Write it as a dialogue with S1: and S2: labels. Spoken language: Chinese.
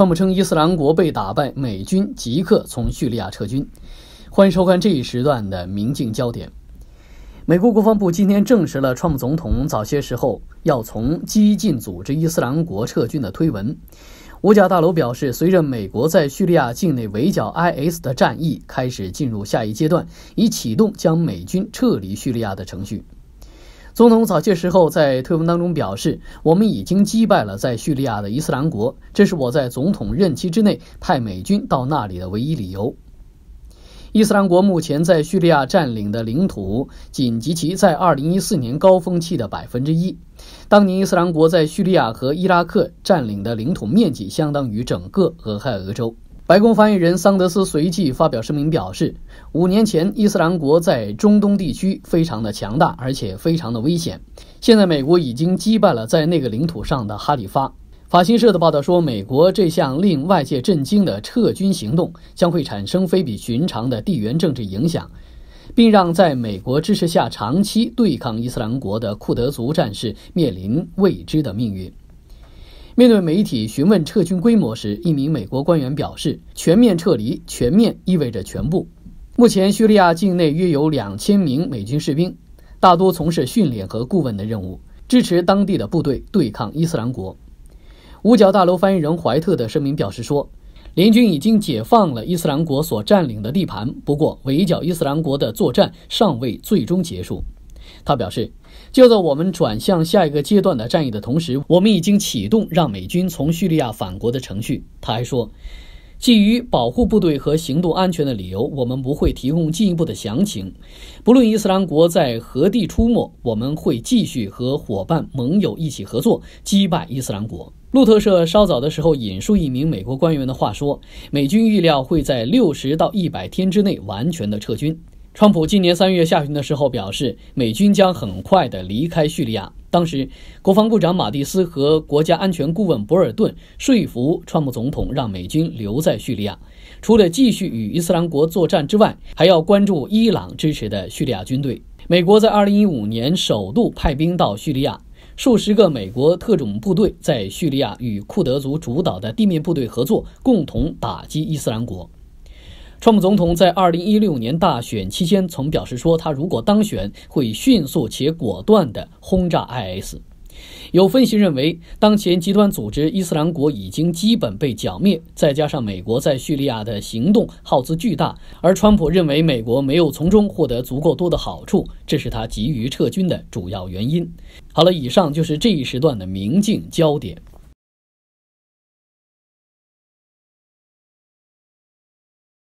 S1: 川普称伊斯兰国被打败，美军即刻从叙利亚撤军。欢迎收看这一时段的《明镜焦点》。美国国防部今天证实了川普总统早些时候要从激进组织伊斯兰国撤军的推文。五角大楼表示，随着美国在叙利亚境内围剿 IS 的战役开始进入下一阶段，已启动将美军撤离叙利亚的程序。总统早些时候在推文当中表示：“我们已经击败了在叙利亚的伊斯兰国，这是我在总统任期之内派美军到那里的唯一理由。”伊斯兰国目前在叙利亚占领的领土仅及其在2014年高峰期的百分之一。当年伊斯兰国在叙利亚和伊拉克占领的领土面积相当于整个俄亥俄州。白宫发言人桑德斯随即发表声明表示，五年前伊斯兰国在中东地区非常的强大，而且非常的危险。现在美国已经击败了在那个领土上的哈里发。法新社的报道说，美国这项令外界震惊的撤军行动将会产生非比寻常的地缘政治影响，并让在美国支持下长期对抗伊斯兰国的库德族战士面临未知的命运。面对媒体询问撤军规模时，一名美国官员表示：“全面撤离，全面意味着全部。”目前，叙利亚境内约有两千名美军士兵，大多从事训练和顾问的任务，支持当地的部队对抗伊斯兰国。五角大楼翻译人怀特的声明表示说：“联军已经解放了伊斯兰国所占领的地盘，不过围剿伊斯兰国的作战尚未最终结束。”他表示，就在我们转向下一个阶段的战役的同时，我们已经启动让美军从叙利亚返国的程序。他还说，基于保护部队和行动安全的理由，我们不会提供进一步的详情。不论伊斯兰国在何地出没，我们会继续和伙伴盟友一起合作，击败伊斯兰国。路透社稍早的时候引述一名美国官员的话说，美军预料会在六十到一百天之内完全的撤军。川普今年三月下旬的时候表示，美军将很快的离开叙利亚。当时，国防部长马蒂斯和国家安全顾问博尔顿说服川普总统让美军留在叙利亚，除了继续与伊斯兰国作战之外，还要关注伊朗支持的叙利亚军队。美国在2015年首度派兵到叙利亚，数十个美国特种部队在叙利亚与库德族主导的地面部队合作，共同打击伊斯兰国。川普总统在2016年大选期间曾表示说，他如果当选，会迅速且果断地轰炸 IS。有分析认为，当前极端组织伊斯兰国已经基本被剿灭，再加上美国在叙利亚的行动耗资巨大，而川普认为美国没有从中获得足够多的好处，这是他急于撤军的主要原因。好了，以上就是这一时段的明镜焦点。